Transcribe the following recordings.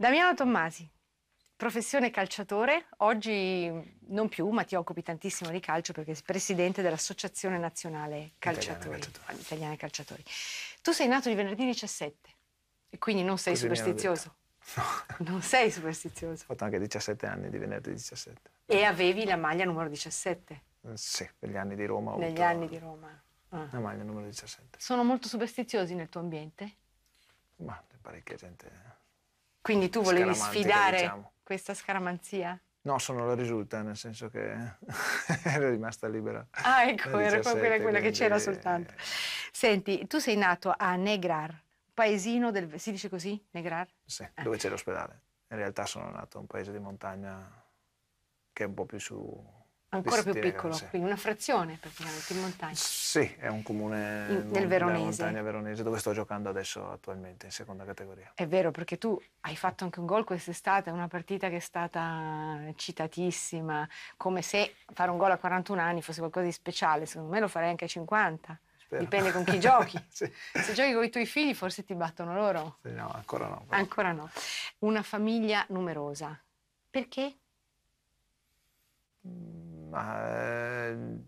Damiano Tommasi, professione calciatore, oggi non più, ma ti occupi tantissimo di calcio perché sei presidente dell'Associazione Nazionale Calciatori, Italiana Calciatori. Italiana Calciatori. Tu sei nato di venerdì 17 e quindi non sei Così superstizioso. No. Non sei superstizioso. Ho fatto anche 17 anni di venerdì 17. E avevi la maglia numero 17? Mm, sì, negli anni di Roma. Negli anni di Roma. Ah. La maglia numero 17. Sono molto superstiziosi nel tuo ambiente? Ma parecchia gente quindi tu volevi sfidare diciamo. questa scaramanzia? No, sono la risulta, nel senso che ero rimasta libera. Ah, ecco, era proprio quella, quindi... che c'era soltanto. Senti, tu sei nato a Negrar, paesino del... si dice così? Negrar? Sì, ah. dove c'è l'ospedale. In realtà sono nato a un paese di montagna che è un po' più su Ancora più piccolo, sì. quindi una frazione praticamente in montagna. Sì, è un comune in, Veronese. montagna veronese dove sto giocando adesso attualmente in seconda categoria. È vero, perché tu hai fatto anche un gol quest'estate, una partita che è stata citatissima, come se fare un gol a 41 anni fosse qualcosa di speciale, secondo me lo farei anche a 50. Spero. Dipende con chi giochi. sì. Se giochi con i tuoi figli forse ti battono loro. Sì, no, ancora no. Però. Ancora no. Una famiglia numerosa. Perché? Mm ma ehm,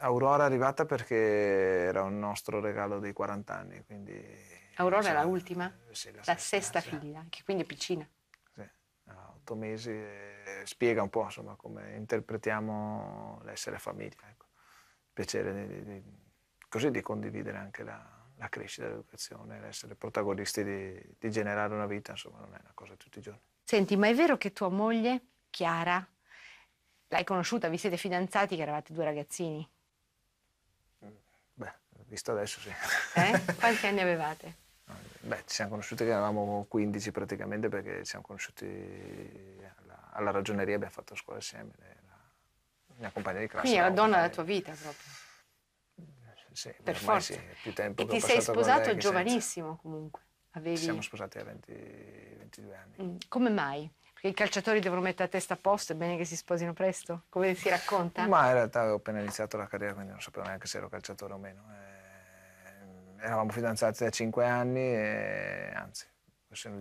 Aurora è arrivata perché era un nostro regalo dei 40 anni, quindi... Aurora cioè, è la ultima? Sì, la, la sesta, sesta sì. figlia, che quindi è piccina. Sì, ha otto mesi, eh, spiega un po' insomma come interpretiamo l'essere famiglia. Ecco. Il piacere di, di, così di condividere anche la, la crescita, l'educazione, l'essere protagonisti di, di generare una vita, insomma non è una cosa di tutti i giorni. Senti, ma è vero che tua moglie, Chiara, L'hai conosciuta? Vi siete fidanzati che eravate due ragazzini? Beh, visto adesso sì. Eh? Quanti anni avevate? Beh, ci siamo conosciuti che eravamo 15 praticamente perché ci siamo conosciuti alla, alla ragioneria, abbiamo fatto scuola insieme, la mia compagna di classe. Quindi è la donna della tua vita proprio. Sì, per forza. Sì, più tempo e ti sei sposato giovanissimo senza. comunque. Avevi... Ci siamo sposati a 20, 22 anni. Mm, come mai? Perché i calciatori devono mettere la testa a posto, è bene che si sposino presto, come si racconta? Ma in realtà avevo appena iniziato la carriera, quindi non sapevo neanche se ero calciatore o meno. Eh, eravamo fidanzati da cinque anni, e, anzi,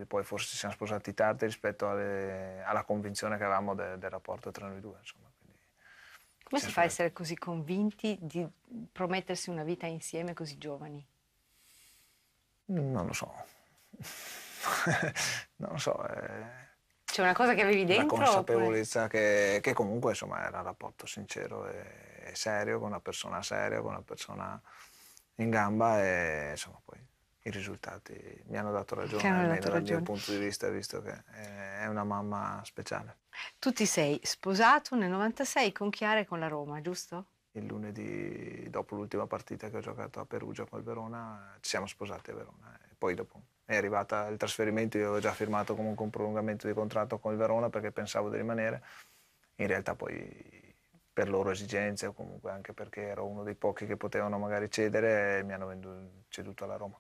poi forse ci siamo sposati tardi rispetto alle, alla convinzione che avevamo de, del rapporto tra noi due. Insomma. Quindi, come si fa a essere così convinti di promettersi una vita insieme così giovani? Non lo so. non lo so. Eh c'è una cosa che avevi dentro? La consapevolezza che, che, comunque insomma, era un rapporto sincero e, e, serio, con una persona seria, con una persona in gamba e insomma poi i risultati mi hanno dato ragione hanno dato dal ragione. mio punto di vista, visto che è una mamma speciale. Tu ti sei sposato nel 96 con Chiara e con la Roma, giusto? Il lunedì dopo l'ultima partita che ho giocato a Perugia col Verona, ci siamo sposati a Verona e poi dopo è arrivato il trasferimento, io avevo già firmato comunque un prolungamento di contratto con il Verona perché pensavo di rimanere, in realtà poi per loro esigenze o comunque anche perché ero uno dei pochi che potevano magari cedere mi hanno ceduto alla Roma.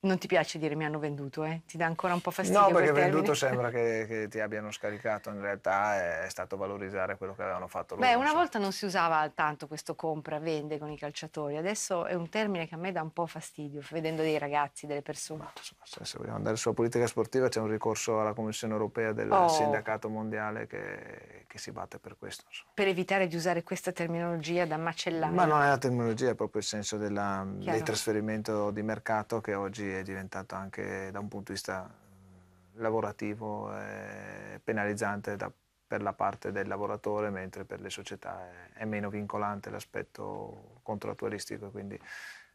Non ti piace dire mi hanno venduto, eh? Ti dà ancora un po' fastidio. No, perché venduto sembra che, che, ti abbiano scaricato, in realtà è stato valorizzare quello che avevano fatto loro. Beh, una so. volta non si usava tanto questo compra, vende con i calciatori, adesso è un termine che a me dà un po' fastidio, vedendo dei ragazzi, delle persone. Ma, insomma, se vogliamo andare sulla politica sportiva c'è un ricorso alla Commissione europea del oh. sindacato mondiale che, che, si batte per questo. Insomma. Per evitare di usare questa terminologia da macellare. Ma non è la terminologia, è proprio il senso della, del trasferimento di mercato che oggi è diventato anche da un punto di vista eh, lavorativo eh, penalizzante da, per la parte del lavoratore, mentre per le società è, è meno vincolante l'aspetto contrattualistico, quindi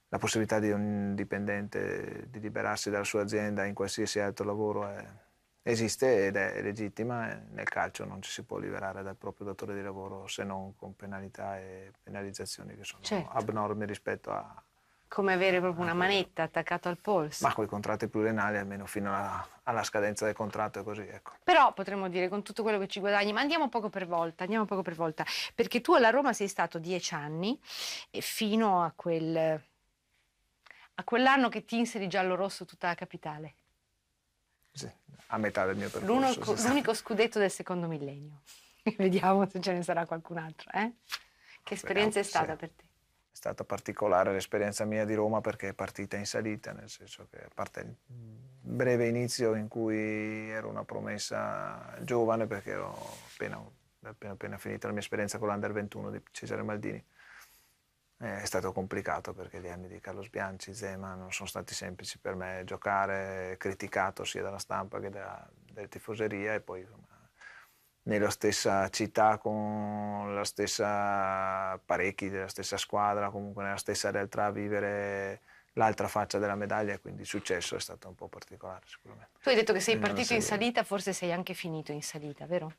la possibilità di un dipendente di liberarsi dalla sua azienda in qualsiasi altro lavoro è, esiste ed è legittima, nel calcio non ci si può liberare dal proprio datore di lavoro se non con penalità e penalizzazioni che sono certo. abnormi rispetto a, come avere proprio una manetta attaccata al polso. Ma con i contratti pluriennali almeno fino alla, alla scadenza del contratto e così, ecco. Però potremmo dire con tutto quello che ci guadagni, ma andiamo poco per volta, andiamo poco per volta, perché tu alla Roma sei stato dieci anni e fino a, quel, a quell'anno che ti inseri giallo-rosso tutta la capitale. Sì, a metà del mio percorso. L'unico, sì. l'unico scudetto del secondo millennio. Vediamo se ce ne sarà qualcun altro. Eh? Che Speriamo, esperienza è stata sì. per te? è stata particolare l'esperienza mia di Roma perché è partita in salita, nel senso che a parte il breve inizio in cui ero una promessa giovane perché ero appena, appena, appena finita la mia esperienza con l'Under 21 di Cesare Maldini, eh, è stato complicato perché gli anni di Carlos Bianci, Zema non sono stati semplici per me, giocare criticato sia dalla stampa che da, dalle tifoserie e poi insomma, nella stessa città, con la stessa parecchi della stessa squadra, comunque nella stessa realtà, vivere l'altra faccia della medaglia, quindi il successo è stato un po' particolare sicuramente. Tu hai detto che sei eh, partito in salita, forse sei anche finito in salita, vero?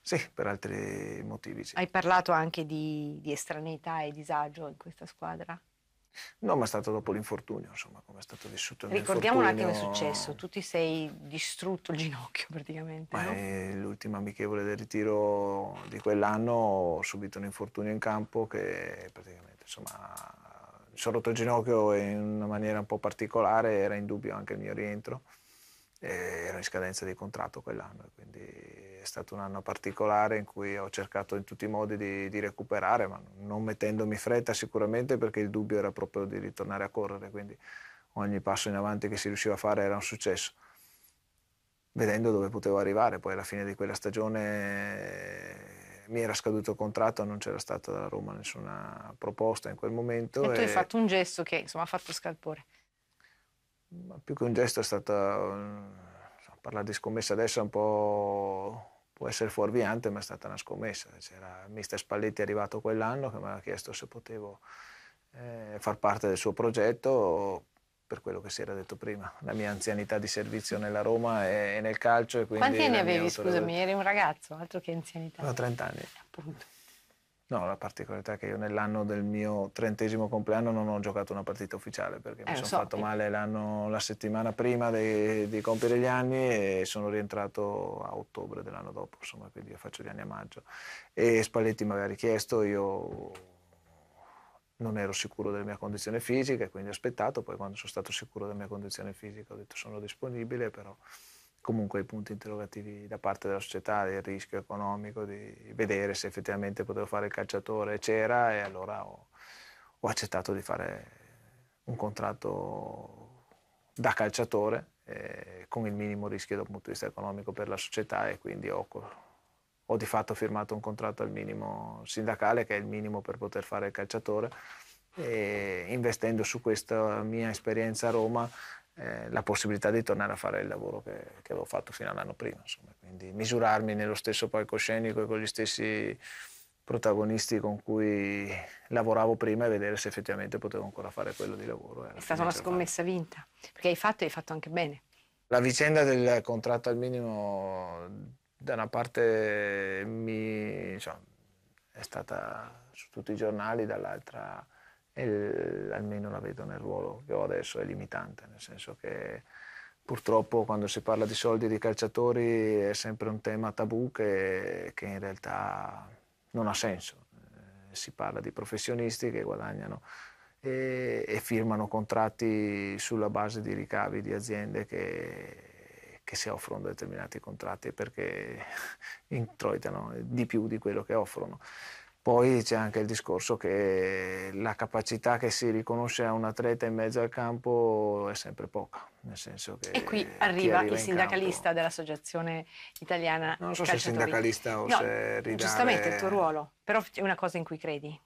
Sì, per altri motivi. Sì. Hai parlato anche di, di estraneità e disagio in questa squadra? No, ma è stato dopo l'infortunio, insomma, come è stato vissuto il Ricordiamo un attimo il successo, tu ti sei distrutto il ginocchio praticamente. Ma no? l'ultima amichevole del ritiro di quell'anno, ho subito un infortunio in campo che praticamente, insomma, mi sono rotto il ginocchio in una maniera un po' particolare, era in dubbio anche il mio rientro, era in scadenza di contratto quell'anno, quindi è stato un anno particolare in cui ho cercato in tutti i modi di, di, recuperare, ma non mettendomi fretta sicuramente perché il dubbio era proprio di ritornare a correre, quindi ogni passo in avanti che si riusciva a fare era un successo. Vedendo dove potevo arrivare, poi alla fine di quella stagione eh, mi era scaduto il contratto, non c'era stata da Roma nessuna proposta in quel momento. E tu e... hai fatto un gesto che insomma, ha fatto scalpore. Ma più che un gesto è stata parlare di scommessa adesso è un po' può essere fuorviante, ma è stata una scommessa. C'era il mister Spalletti arrivato quell'anno che mi aveva chiesto se potevo eh, far parte del suo progetto per quello che si era detto prima, la mia anzianità di servizio nella Roma e, nel calcio. E Quanti anni avevi, scusami, eri un ragazzo, altro che anzianità? Ho 30 anni. Appunto. No, la particolarità è che io nell'anno del mio trentesimo compleanno non ho giocato una partita ufficiale perché eh, mi sono so. fatto male la settimana prima di, di, compiere gli anni e sono rientrato a ottobre dell'anno dopo, insomma, quindi io faccio gli anni a maggio. E Spalletti mi aveva richiesto, io non ero sicuro della mia condizione fisica e quindi ho aspettato, poi quando sono stato sicuro della mia condizione fisica ho detto sono disponibile, però comunque i punti interrogativi da parte della società, del rischio economico, di vedere se effettivamente potevo fare il calciatore, c'era e allora ho, ho accettato di fare un contratto da calciatore eh, con il minimo rischio dal punto di vista economico per la società e quindi ho, ho di fatto firmato un contratto al minimo sindacale che è il minimo per poter fare il calciatore e investendo su questa mia esperienza a Roma eh, la possibilità di tornare a fare il lavoro che, che avevo fatto fino all'anno prima. Insomma. Quindi misurarmi nello stesso palcoscenico e con gli stessi protagonisti con cui lavoravo prima e vedere se effettivamente potevo ancora fare quello di lavoro. È stata una scommessa fatto. vinta, perché hai fatto e hai fatto anche bene. La vicenda del contratto al minimo da una parte mi, insomma, è stata su tutti i giornali, dall'altra il, almeno la vedo nel ruolo che ho adesso, è limitante, nel senso che purtroppo quando si parla di soldi e di calciatori è sempre un tema tabù che, che in realtà non ha senso. Eh, si parla di professionisti che guadagnano e, e, firmano contratti sulla base di ricavi di aziende che, che si offrono determinati contratti perché introitano di più di quello che offrono. Poi c'è anche il discorso che la capacità che si riconosce a un atleta in mezzo al campo è sempre poca. Nel senso che e qui arriva, arriva il sindacalista campo, dell'Associazione Italiana Non so se è sindacalista o no, se ridare... Giustamente, il tuo ruolo, però è una cosa in cui credi.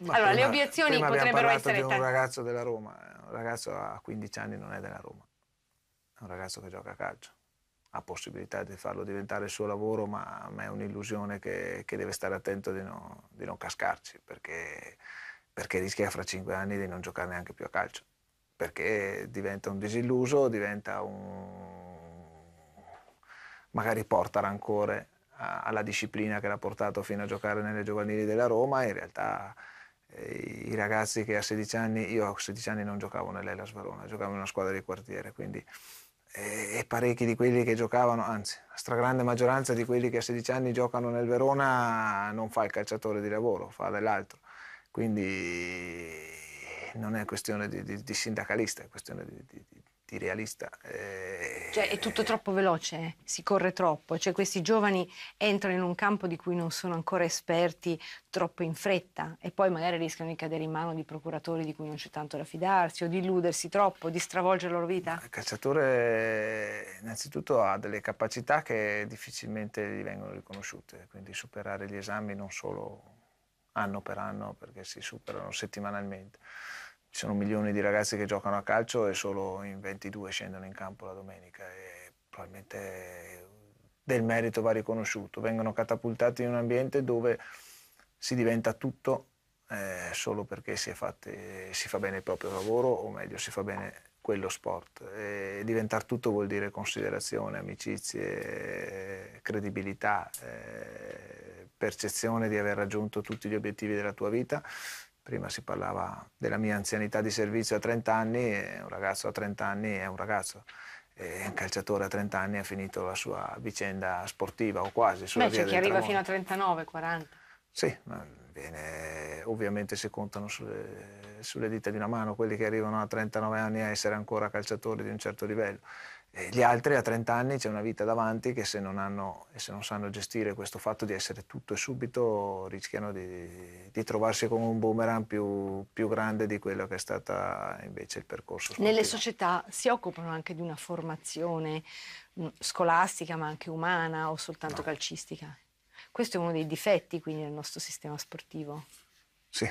Ma allora, prima, le obiezioni potrebbero essere... Di un ragazzo della Roma, eh, un ragazzo a 15 anni non è della Roma, è un ragazzo che gioca a calcio ha possibilità di farlo diventare il suo lavoro, ma a me è un'illusione che, che deve stare attento di, no, di non cascarci, perché, perché, rischia fra cinque anni di non giocare neanche più a calcio, perché diventa un disilluso, diventa un... magari porta rancore alla disciplina che l'ha portato fino a giocare nelle giovanili della Roma, in realtà eh, i ragazzi che a 16 anni, io a 16 anni non giocavo nell'Elas Verona, giocavo in una squadra di quartiere, quindi e, parecchi di quelli che giocavano, anzi la stragrande maggioranza di quelli che a 16 anni giocano nel Verona non fa il calciatore di lavoro, fa dell'altro. Quindi non è questione di, di, di sindacalista, è questione di, di aspetti realista. Eh... Cioè è tutto troppo veloce, eh. si corre troppo, cioè questi giovani entrano in un campo di cui non sono ancora esperti troppo in fretta e poi magari rischiano di cadere in mano di procuratori di cui non c'è tanto da fidarsi o di illudersi troppo, di stravolgere la loro vita. Il cacciatore innanzitutto ha delle capacità che difficilmente gli vengono riconosciute, quindi superare gli esami non solo anno per anno perché si superano settimanalmente ci sono milioni di ragazzi che giocano a calcio e solo in 22 scendono in campo la domenica e probabilmente del merito va riconosciuto. Vengono catapultati in un ambiente dove si diventa tutto eh, solo perché si, fatti, si, fa bene il proprio lavoro o meglio si fa bene quello sport. E diventare tutto vuol dire considerazione, amicizie, credibilità, eh, percezione di aver raggiunto tutti gli obiettivi della tua vita prima si parlava della mia anzianità di servizio a 30 anni, un ragazzo a 30 anni è un ragazzo. E un calciatore a 30 anni ha finito la sua vicenda sportiva o quasi. Beh, c'è cioè chi arriva tramonto. fino a 39, 40. Sì, ma viene, ovviamente si contano sulle, sulle dita di una mano quelli che arrivano a 39 anni a essere ancora calciatori di un certo livello. E gli altri a 30 anni c'è una vita davanti che se non, hanno, se non, sanno gestire questo fatto di essere tutto e subito rischiano di, di trovarsi con un boomerang più, più, grande di quello che è stato invece il percorso. Sportivo. Nelle società si occupano anche di una formazione scolastica ma anche umana o soltanto no. calcistica? Questo è uno dei difetti quindi del nostro sistema sportivo? Sì,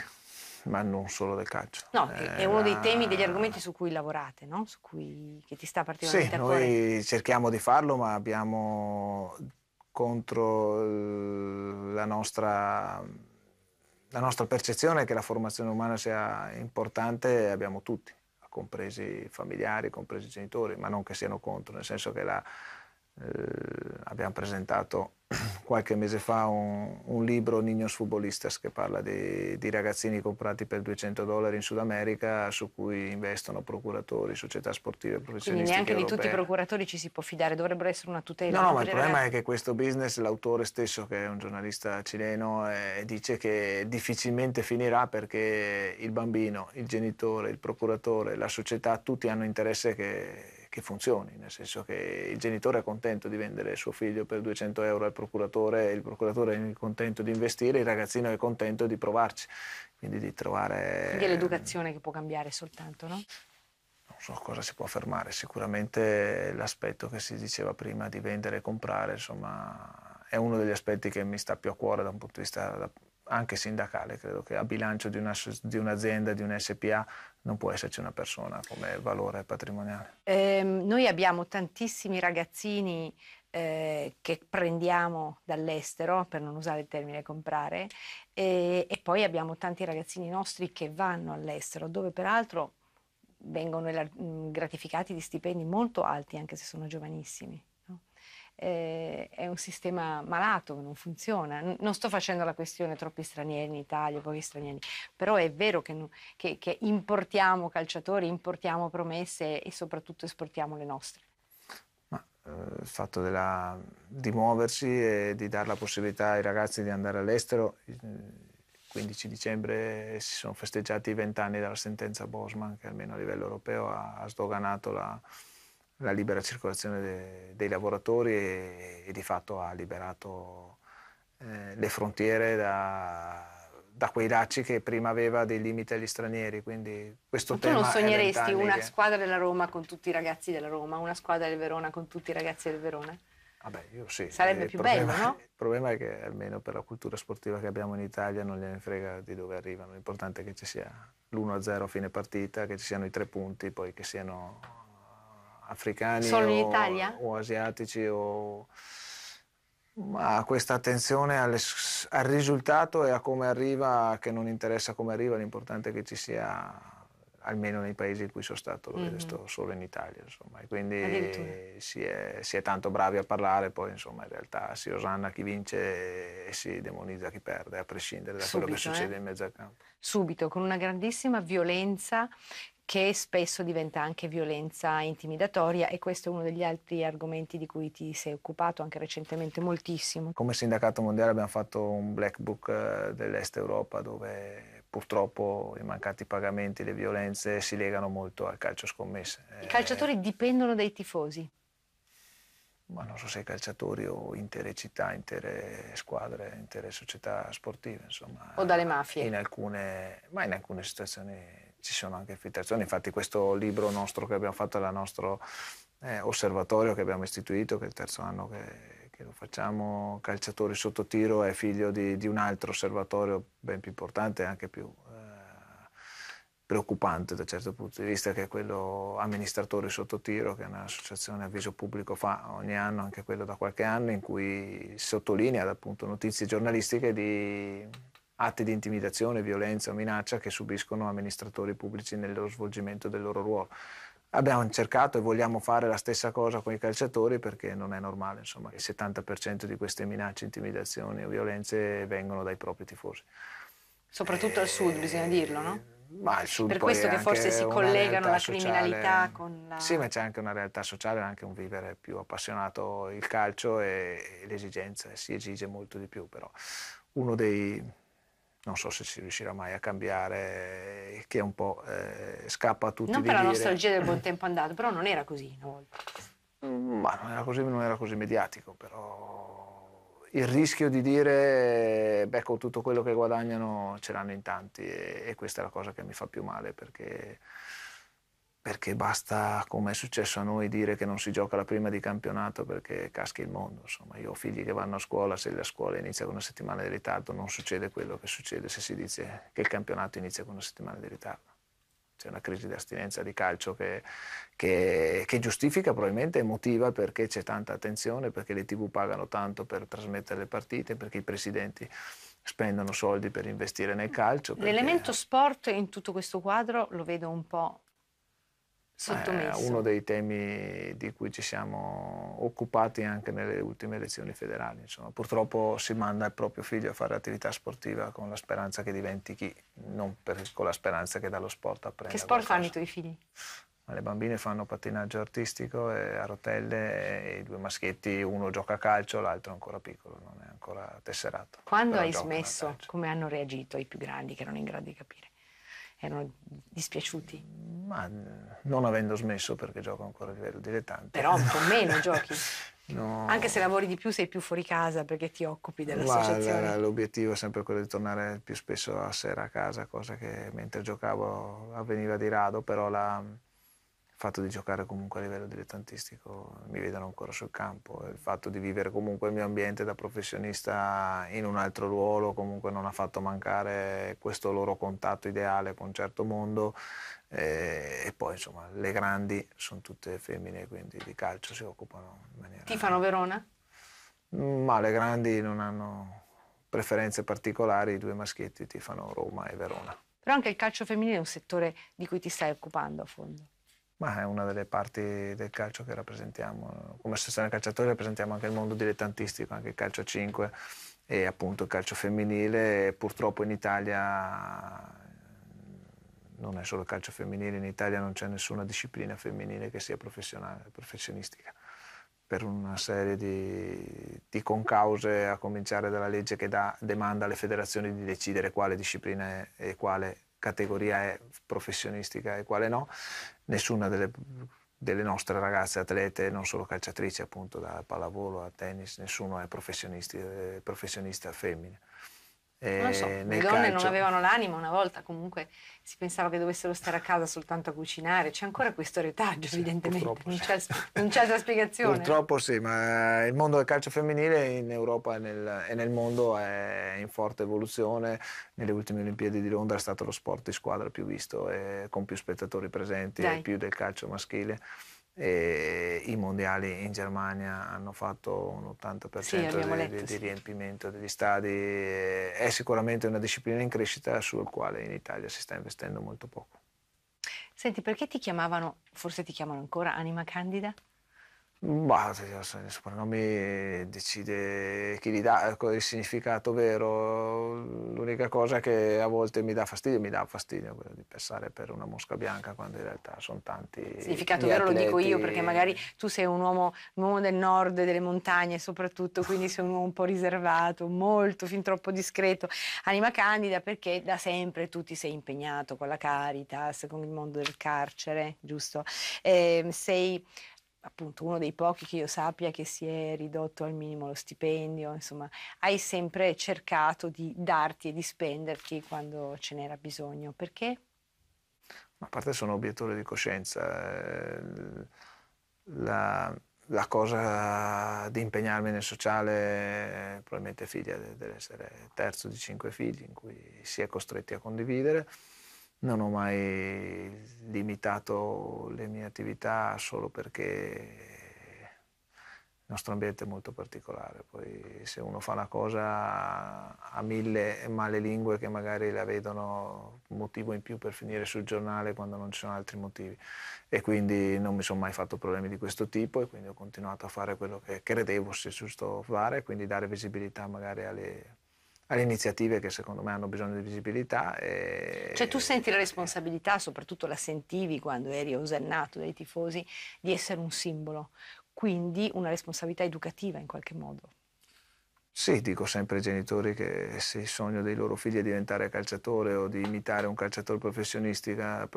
ma non solo del calcio. No, è, uno dei eh, temi, degli argomenti su cui lavorate, no? su cui, che ti sta particolarmente sì, a cuore. Noi cerchiamo di farlo, ma abbiamo contro la nostra, la nostra percezione che la formazione umana sia importante, abbiamo tutti compresi familiari, compresi genitori, ma non che siano contro, nel senso che la, eh, abbiamo presentato qualche mese fa un, un libro, Niños Futbolistas, che parla di, di, ragazzini comprati per 200 dollari in Sud America, su cui investono procuratori, società sportive, e professionisti. Quindi neanche europee. di tutti i procuratori ci si può fidare, dovrebbero essere una tutela. No, no, ma il problema ragazzi. è che questo business, l'autore stesso, che è un giornalista cileno, eh, dice che difficilmente finirà perché il bambino, il genitore, il procuratore, la società, tutti hanno interesse che che funzioni, nel senso che il genitore è contento di vendere suo figlio per 200 euro al procuratore, il procuratore è contento di investire, il ragazzino è contento di provarci, quindi di trovare... Quindi è l'educazione che può cambiare soltanto, no? Non so cosa si può affermare, sicuramente l'aspetto che si diceva prima di vendere e comprare, insomma, è uno degli aspetti che mi sta più a cuore da un punto di vista anche sindacale, credo che a bilancio di, una, di un'azienda, di un SPA, non può esserci una persona come valore patrimoniale. Eh, noi abbiamo tantissimi ragazzini eh, che prendiamo dall'estero, per non usare il termine comprare, eh, e poi abbiamo tanti ragazzini nostri che vanno all'estero, dove peraltro vengono gratificati di stipendi molto alti anche se sono giovanissimi eh, è un sistema malato, non funziona. N- non sto facendo la questione troppi stranieri in Italia, pochi stranieri, però è vero che, che, che importiamo calciatori, importiamo promesse e soprattutto esportiamo le nostre. Ma, eh, il fatto della, di muoversi e di dare la possibilità ai ragazzi di andare all'estero. Il 15 dicembre si sono festeggiati i vent'anni dalla sentenza Bosman che almeno a livello europeo ha, ha sdoganato la, la libera circolazione de, dei lavoratori e, e, di fatto ha liberato eh, le frontiere da, da, quei lacci che prima aveva dei limiti agli stranieri. Quindi questo Ma tu non sogneresti una che... squadra della Roma con tutti i ragazzi della Roma, una squadra del Verona con tutti i ragazzi del Verona? Vabbè, io sì. Sarebbe eh, il più problema, bello, no? Il problema è che almeno per la cultura sportiva che abbiamo in Italia non gliene frega di dove arrivano. L'importante è che ci sia l'1-0 a fine partita, che ci siano i tre punti, poi che siano africani Solo in o, Italia? o asiatici o ma questa attenzione al risultato e a come arriva, che non interessa come arriva, l'importante è che ci sia almeno nei paesi in cui sono stato, dove mm-hmm. sto solo in Italia, insomma. E quindi si è, si è, tanto bravi a parlare, poi insomma in realtà si osanna chi vince e si demonizza chi perde, a prescindere da Subito, quello che succede eh? in mezzo al campo. Subito, con una grandissima violenza che spesso diventa anche violenza intimidatoria e questo è uno degli altri argomenti di cui ti sei occupato anche recentemente moltissimo. Come sindacato mondiale abbiamo fatto un black book eh, dell'Est Europa dove purtroppo i mancati pagamenti, le violenze si legano molto al calcio scommesse. I calciatori eh, dipendono dai tifosi? Ma non so se i calciatori o intere città, intere squadre, intere società sportive, insomma. O dalle mafie? In alcune, ma in alcune situazioni ci sono anche infiltrazioni. Infatti questo libro nostro che abbiamo fatto il nostro eh, osservatorio che abbiamo istituito, che è il terzo anno che che lo facciamo calciatore sotto tiro è figlio di, di un altro osservatorio ben più importante e anche più eh, preoccupante da certo punto di vista che è quello amministratore sotto tiro che è un'associazione avviso pubblico fa ogni anno anche quello da qualche anno in cui sottolinea appunto notizie giornalistiche di atti di intimidazione, violenza o minaccia che subiscono amministratori pubblici nello svolgimento del loro ruolo Abbiamo cercato e vogliamo fare la stessa cosa con i calciatori perché non è normale, insomma, il 70% di queste minacce, intimidazioni o violenze vengono dai propri tifosi. Soprattutto e... al sud, bisogna dirlo, no? Eh, ma al sud per questo che forse si collegano la criminalità sociale. con la... Sì, ma c'è anche una realtà sociale, anche un vivere più appassionato il calcio e l'esigenza, si esige molto di più, però uno dei non so se si riuscirà mai a cambiare, che un po' eh, scappa a tutti. Non per la nostalgia del buon tempo andato, però non era così una volta. Mm, ma non era così, non era così mediatico, però il rischio di dire, beh, con tutto quello che guadagnano ce l'hanno in tanti e, e questa è la cosa che mi fa più male perché perché basta, come è successo a noi, dire che non si gioca la prima di campionato perché caschi il mondo. Insomma, io ho figli che vanno a scuola, se la scuola inizia con una settimana di ritardo, non succede quello che succede se si dice che il campionato inizia con una settimana di ritardo. C'è una crisi di astinenza di calcio che, che, che giustifica probabilmente emotiva, perché c'è tanta attenzione, perché le tv pagano tanto per trasmettere le partite, perché i presidenti spendono soldi per investire nel calcio. Perché... L'elemento sport in tutto questo quadro lo vedo un po' Eh, Sottomesso. È uno dei temi di cui ci siamo occupati anche nelle ultime elezioni federali. Insomma, purtroppo si manda il proprio figlio a fare attività sportiva con la speranza che diventi chi, non per, con la speranza che dallo sport apprenda. Che sport qualcosa. fanno i tuoi figli? le bambine fanno pattinaggio artistico e eh, a rotelle e eh, i due maschietti, uno gioca a calcio, l'altro è ancora piccolo, non è ancora tesserato. Quando hai smesso, come hanno reagito i più grandi che erano in grado di capire? erano dispiaciuti? Ma eh, non avendo smesso perché gioco ancora a livello dilettante. Però un po' meno giochi. No. Anche se lavori di più sei più fuori casa perché ti occupi dell'associazione. Guarda, eh, l'obiettivo è sempre quello di tornare più spesso a sera a casa, cosa che mentre giocavo avveniva di rado, però la, il fatto di giocare comunque a livello dilettantistico mi vedono ancora sul campo, il fatto di vivere comunque il mio ambiente da professionista in un altro ruolo comunque non ha fatto mancare questo loro contatto ideale con un certo mondo eh, e poi insomma le grandi sono tutte femmine quindi di calcio si occupano in maniera... Tifano Verona? Mm, ma le grandi non hanno preferenze particolari, i due maschietti ti fanno Roma e Verona. Però anche il calcio femminile è un settore di cui ti stai occupando a fondo. Ma è una delle parti del calcio che rappresentiamo. Come associazione calciatore rappresentiamo anche il mondo dilettantistico, anche il calcio 5 e appunto il calcio femminile. Purtroppo in Italia non è solo il calcio femminile, in Italia non c'è nessuna disciplina femminile che sia professionale, professionistica per una serie di, di, concause, a cominciare dalla legge che dà, demanda alle federazioni di decidere quale disciplina e quale categoria è professionistica e quale no, nessuna delle, delle nostre ragazze atlete, non solo calciatrici appunto da pallavolo a tennis, nessuno è eh, professionista, è professionista femmina. Eh, non so, le donne calcio. non avevano l'anima una volta, comunque si pensava che dovessero stare a casa soltanto a cucinare. C'è ancora questo retaggio, sì, evidentemente, non c'è, non c'è altra spiegazione. Purtroppo sì, ma il mondo del calcio femminile in Europa e nel, e nel, mondo è in forte evoluzione. Nelle ultime Olimpiadi di Londra è stato lo sport di squadra più visto, e con più spettatori presenti Dai. e più del calcio maschile e i mondiali in Germania hanno fatto un 80% sì, di, letto, di, sì. riempimento degli stadi, è sicuramente una disciplina in crescita sul quale in Italia si sta investendo molto poco. Senti, perché ti chiamavano, forse ti chiamano ancora Anima Candida? Bah, il soprannome decide chi gli dà ecco, il significato vero. L'unica cosa che a volte mi dà fastidio, mi dà fastidio quello di pensare per una mosca bianca quando in realtà sono tanti. Il significato vero atleti. lo dico io perché magari tu sei un uomo, un uomo, del nord, delle montagne soprattutto, quindi sei un uomo un po' riservato, molto, fin troppo discreto. Anima candida perché da sempre tu ti sei impegnato con la Caritas, con il mondo del carcere, giusto? Eh, sei appunto uno dei pochi che io sappia che si è ridotto al minimo lo stipendio, insomma, hai sempre cercato di darti e di spenderti quando ce n'era bisogno. Perché? A parte sono obiettore di coscienza, eh, la, la cosa di impegnarmi nel sociale probabilmente figlia dell'essere terzo di cinque figli in cui si è costretti a condividere non ho mai limitato le mie attività solo perché il nostro ambiente è molto particolare, poi se uno fa una cosa a mille male lingue che magari la vedono motivo in più per finire sul giornale quando non ci sono altri motivi e quindi non mi sono mai fatto problemi di questo tipo e quindi ho continuato a fare quello che credevo sia giusto fare, quindi dare visibilità magari alle, alle iniziative che secondo me hanno bisogno di visibilità. E... Cioè tu senti la responsabilità, soprattutto la sentivi quando eri osannato dai tifosi, di essere un simbolo, quindi una responsabilità educativa in qualche modo. Sì, dico sempre ai genitori che se il sogno dei loro figli è diventare calciatore o di imitare un calciatore professionista,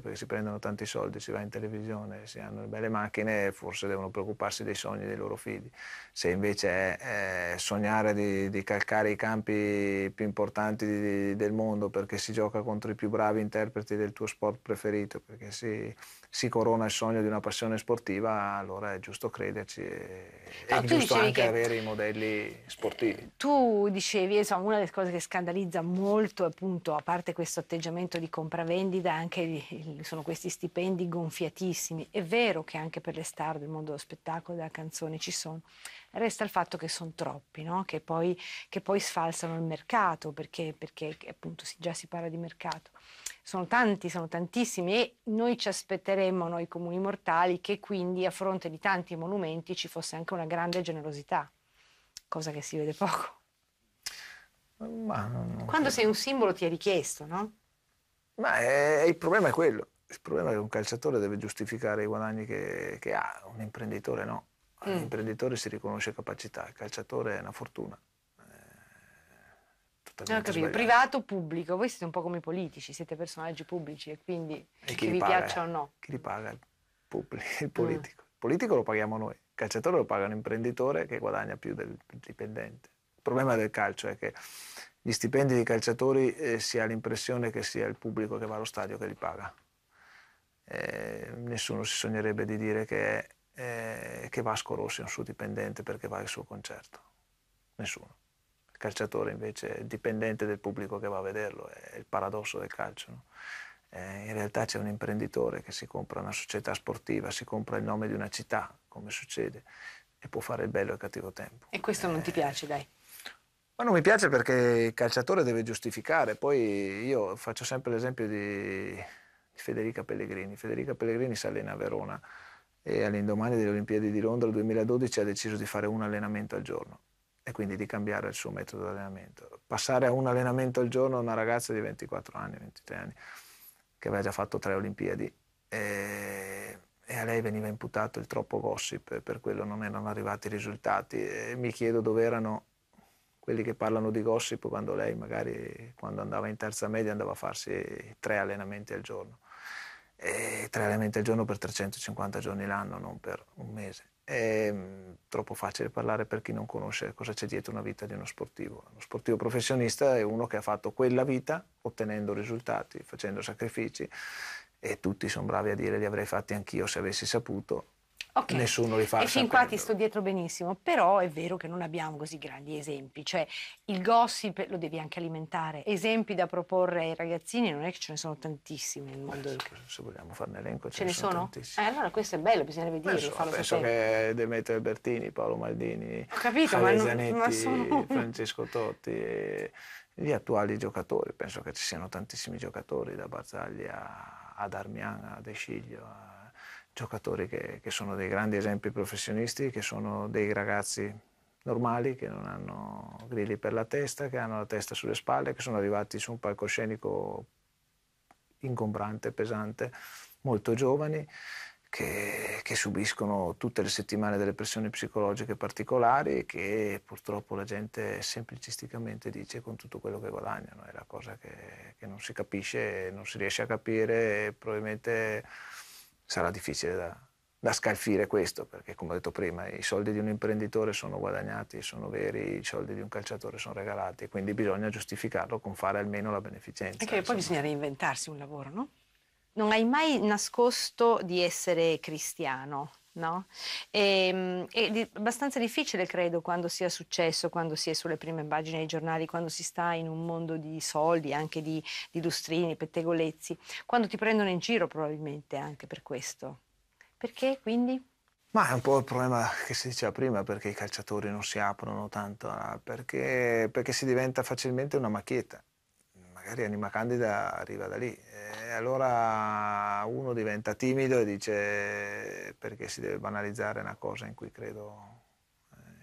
perché si prendono tanti soldi, si va in televisione, si hanno le belle macchine, forse devono preoccuparsi dei sogni dei loro figli. Se invece è, è sognare di, di, calcare i campi più importanti di, del mondo perché si gioca contro i più bravi interpreti del tuo sport preferito, perché si si corona il sogno di una passione sportiva, allora è giusto crederci e no, ah, è giusto anche avere i modelli sportivi. Tu dicevi, insomma, una delle cose che scandalizza molto, appunto, a parte questo atteggiamento di compravendita, anche sono questi stipendi gonfiatissimi. È vero che anche per le star del mondo dello spettacolo e della canzone ci sono, resta il fatto che sono troppi, no? che, poi, che, poi, sfalsano il mercato, perché, perché appunto si, già si parla di mercato. Sono tanti, sono tantissimi e noi ci aspetteremmo, noi comuni mortali, che quindi a fronte di tanti monumenti ci fosse anche una grande generosità, cosa che si vede poco. Ma non, non Quando credo. sei un simbolo ti è richiesto, no? Ma è, il problema è quello. Il problema è che un calciatore deve giustificare i guadagni che, che ha, un imprenditore no. Mm. L'imprenditore si riconosce capacità, il calciatore è una fortuna. No, eh, capito. Privato, o pubblico, voi siete un po' come i politici, siete personaggi pubblici e quindi e chi vi piaccia o no. Chi li paga? Il, il mm. politico. Mm. Il politico lo paghiamo noi, il calciatore lo paga un imprenditore che guadagna più del dipendente. Il problema del calcio è che gli stipendi dei calciatori eh, si ha l'impressione che sia il pubblico che va allo stadio che li paga. Eh, nessuno si sognerebbe di dire che è eh, che Vasco Rossi è un suo dipendente perché va al suo concerto. Nessuno. Il calciatore invece è dipendente del pubblico che va a vederlo, è il paradosso del calcio. No? Eh, in realtà c'è un imprenditore che si compra una società sportiva, si compra il nome di una città, come succede, e può fare il bello e il cattivo tempo. E questo eh, non ti eh. piace, dai? Ma non mi piace perché il calciatore deve giustificare. Poi io faccio sempre l'esempio di, di Federica Pellegrini. Federica Pellegrini si allena a Verona e all'indomani delle Olimpiadi di Londra 2012 ha deciso di fare un allenamento al giorno e quindi di cambiare il suo metodo di allenamento. Passare a un allenamento al giorno una ragazza di 24 anni, 23 anni, che aveva già fatto tre Olimpiadi e, e a lei veniva imputato il troppo gossip, e per quello non erano arrivati i risultati e mi chiedo dove erano quelli che parlano di gossip quando lei magari quando andava in terza media andava a farsi tre allenamenti al giorno e tre alimenti al giorno per 350 giorni l'anno, non per un mese. È mm, troppo facile parlare per chi non conosce cosa c'è dietro una vita di uno sportivo. Uno sportivo professionista è uno che ha fatto quella vita ottenendo risultati, facendo sacrifici e tutti sono bravi a dire li avrei fatti anch'io se avessi saputo, Okay. Nessuno li fa. E fin qua ti sto dietro benissimo, però è vero che non abbiamo così grandi esempi, cioè il gossip lo devi anche alimentare, esempi da proporre ai ragazzini non è che ce ne sono tantissimi nel mondo. Beh, del... Se vogliamo fare un elenco ce, ce ne sono? sono? Tantissimi. Eh, allora questo è bello, bisognerebbe dirlo, so, farlo penso sapere. che Demetrio Albertini, Paolo Maldini, Ho capito, ma non, ma sono... Francesco Totti... E gli attuali giocatori. Penso che ci siano tantissimi giocatori da Barzagli a, ad Armian, a De Sciglio, a giocatori che, che, sono dei grandi esempi professionisti, che sono dei ragazzi normali, che non hanno grilli per la testa, che hanno la testa sulle spalle, che sono arrivati su un palcoscenico ingombrante, pesante, molto giovani, che, che subiscono tutte le settimane delle pressioni psicologiche particolari che purtroppo la gente semplicisticamente dice con tutto quello che guadagnano. È la cosa che, che non si capisce, non si riesce a capire e probabilmente sarà difficile da, da scalfire questo, perché come ho detto prima, i soldi di un imprenditore sono guadagnati, sono veri, i soldi di un calciatore sono regalati, quindi bisogna giustificarlo con fare almeno la beneficenza. E poi bisogna reinventarsi un lavoro, no? Non hai mai nascosto di essere cristiano, no? E, ehm, è abbastanza difficile, credo, quando sia successo, quando si è sulle prime pagine dei giornali, quando si sta in un mondo di soldi, anche di, di lustrini, pettegolezzi, quando ti prendono in giro probabilmente anche per questo. Perché quindi? Ma è un po' il problema che si diceva prima, perché i calciatori non si aprono tanto, ah, perché, perché si diventa facilmente una macchietta magari Anima Candida arriva da lì. E allora uno diventa timido e dice perché si deve banalizzare una cosa in cui credo.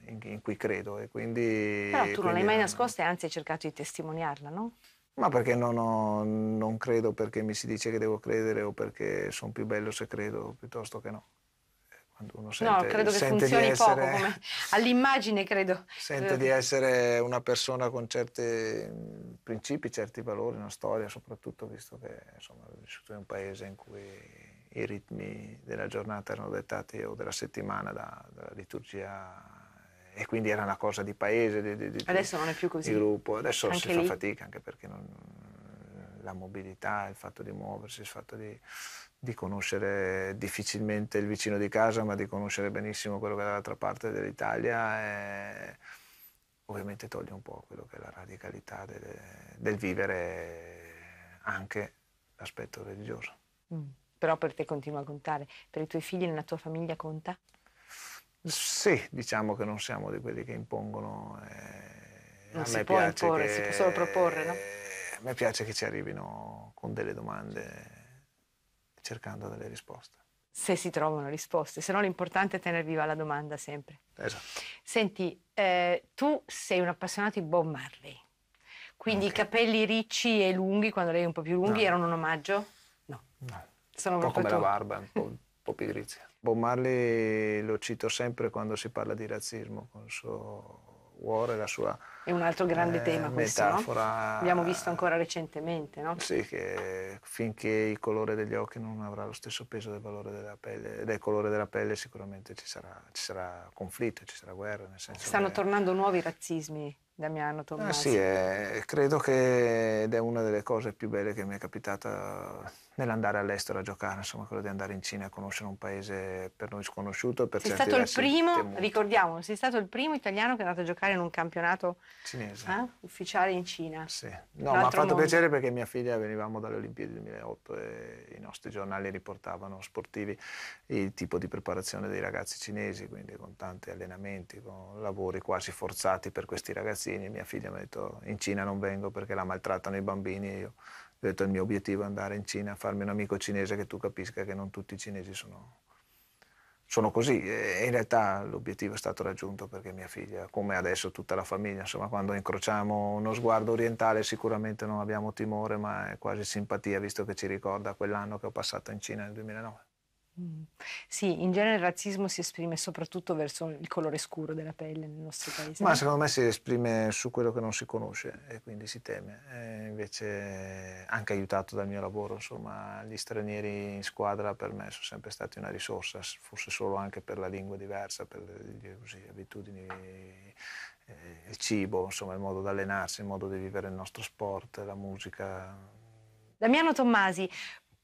Eh, in, in cui credo e quindi... Però tu non l'hai mai nascosta e anzi hai cercato di testimoniarla, no? Ma perché non, ho, non credo perché mi si dice che devo credere o perché sono più bello se credo piuttosto che no quando uno sente, no, credo che sente funzioni essere, poco come all'immagine, credo. Sente di eh. essere una persona con certi principi, certi valori, una storia, soprattutto visto che insomma, ho vissuto in un paese in cui i ritmi della giornata erano dettati o della settimana da, dalla liturgia e quindi era una cosa di paese, di, di, di adesso non è più così. gruppo, adesso anche si lì. fa fatica anche perché non, la mobilità, il fatto di muoversi, il fatto di di conoscere difficilmente il vicino di casa, ma di conoscere benissimo quello che è dall'altra parte dell'Italia, e eh, ovviamente toglie un po' quello che è la radicalità del, del vivere anche l'aspetto religioso. Mm. Però per te continua a contare, per i tuoi figli nella tua famiglia conta? Sì, diciamo che non siamo di quelli che impongono. Eh, non si può imporre, che, si può solo proporre, no? A me piace che ci arrivino con delle domande cercando delle risposte. Se si trovano risposte, se no l'importante è tenere viva la domanda sempre. Esatto. Senti, eh, tu sei un appassionato di Bob Marley, quindi okay. i capelli ricci e lunghi, quando lei è un po' più lunghi, no. erano un omaggio? No. no. Sono un po' come tu. la barba, un po', un po' pigrizia. Bob Marley lo cito sempre quando si parla di razzismo, con il suo cuore, la sua È un altro grande eh, tema questo, metafora. No? Abbiamo visto ancora recentemente, no? Sì, che finché il colore degli occhi non avrà lo stesso peso del, valore della pelle, del colore della pelle sicuramente ci sarà, ci sarà conflitto, ci sarà guerra. Nel senso Stanno che... tornando nuovi razzismi. Damiano Tommasi. Ah, sì, è, eh, credo che ed è una delle cose più belle che mi è capitata nell'andare all'estero a giocare, insomma, quello di andare in Cina a conoscere un paese per noi sconosciuto. Per sei stato il primo, temuto. ricordiamo, sei stato il primo italiano che è andato a giocare in un campionato cinese eh, ufficiale in Cina. Sì, no, mi ha fatto mondo. piacere perché mia figlia venivamo dalle Olimpiadi del 2008 e i nostri giornali riportavano sportivi il tipo di preparazione dei ragazzi cinesi, quindi con tanti allenamenti, con lavori quasi forzati per questi ragazzini. Mia figlia mi ha detto in Cina non vengo perché la maltrattano i bambini e io ho detto il mio obiettivo è andare in Cina, farmi un amico cinese che tu capisca che non tutti i cinesi sono, sono così. E in realtà l'obiettivo è stato raggiunto perché mia figlia, come adesso tutta la famiglia, insomma, quando incrociamo uno sguardo orientale sicuramente non abbiamo timore, ma è quasi simpatia, visto che ci ricorda quell'anno che ho passato in Cina nel 2009. Mm. Sì, in genere il razzismo si esprime soprattutto verso il colore scuro della pelle nel nostro paese. Ma secondo me si esprime su quello che non si conosce e quindi si teme. E invece, anche aiutato dal mio lavoro, insomma, gli stranieri in squadra per me sono sempre stati una risorsa, forse solo anche per la lingua diversa, per le così, abitudini, eh, il cibo, insomma, il modo di allenarsi, il modo di vivere il nostro sport, la musica. Damiano Tommasi,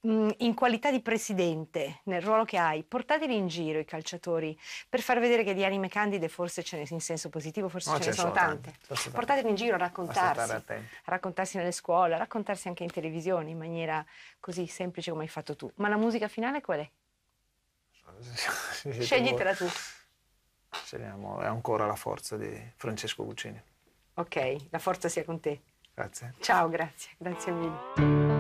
Mhmm, in qualità di presidente, nel ruolo che hai, portateli in giro i calciatori per far vedere che di anime candide forse ce ne sono in senso positivo, forse no, ce, ce, ne sono, sono tante. tante. Portateli in giro a raccontarsi, a raccontarsi nelle scuole, a raccontarsi anche in televisione in maniera così semplice come hai fatto tu. Ma la musica finale qual è? Sceglitela tu. Scegliamo è ancora la forza di Francesco Guccini. Ok, la forza sia con te. Grazie. Ciao, grazie, grazie mille.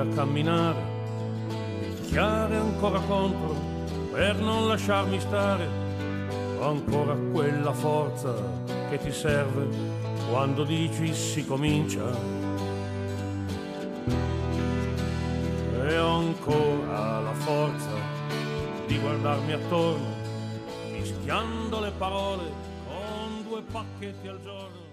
a camminare, picchiare ancora contro per non lasciarmi stare. Ho ancora quella forza che ti serve quando dici si comincia. E ho ancora la forza di guardarmi attorno, mischiando le parole con due pacchetti al giorno.